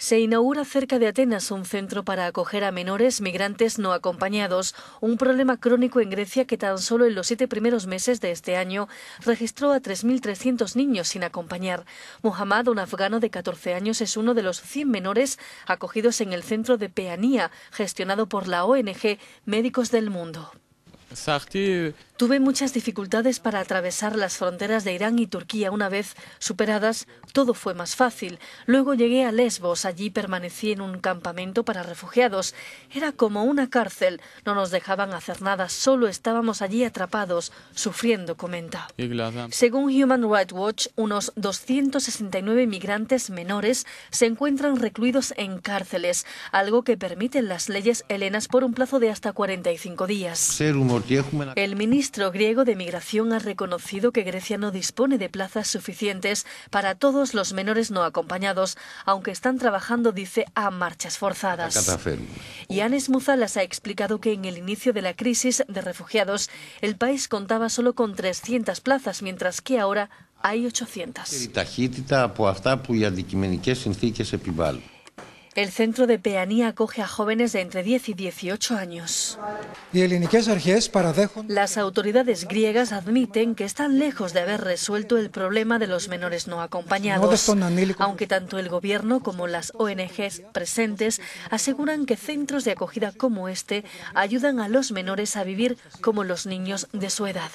se inaugura cerca de Atenas un centro para acoger a menores migrantes no acompañados, un problema crónico en Grecia que tan solo en los siete primeros meses de este año registró a 3.300 niños sin acompañar. Mohammad, un afgano de 14 años, es uno de los 100 menores acogidos en el centro de Peanía, gestionado por la ONG Médicos del Mundo. Tuve muchas dificultades para atravesar las fronteras de Irán y Turquía. Una vez superadas, todo fue más fácil. Luego llegué a Lesbos. Allí permanecí en un campamento para refugiados. Era como una cárcel. No nos dejaban hacer nada. Solo estábamos allí atrapados, sufriendo, comenta. Según Human Rights Watch, unos 269 migrantes menores se encuentran recluidos en cárceles, algo que permiten las leyes helenas por un plazo de hasta 45 días. El ministro ministro griego de Migración ha reconocido que Grecia no dispone de plazas suficientes para todos los menores no acompañados, aunque están trabajando, dice, a marchas forzadas. Y Anes Muzalas ha explicado que en el inicio de la crisis de refugiados el país contaba solo con 300 plazas, mientras que ahora hay 800. El centro de peanía acoge a jóvenes de entre 10 y 18 años. Las autoridades griegas admiten que están lejos de haber resuelto el problema de los menores no acompañados, aunque tanto el gobierno como las ONGs presentes aseguran que centros de acogida como este ayudan a los menores a vivir como los niños de su edad.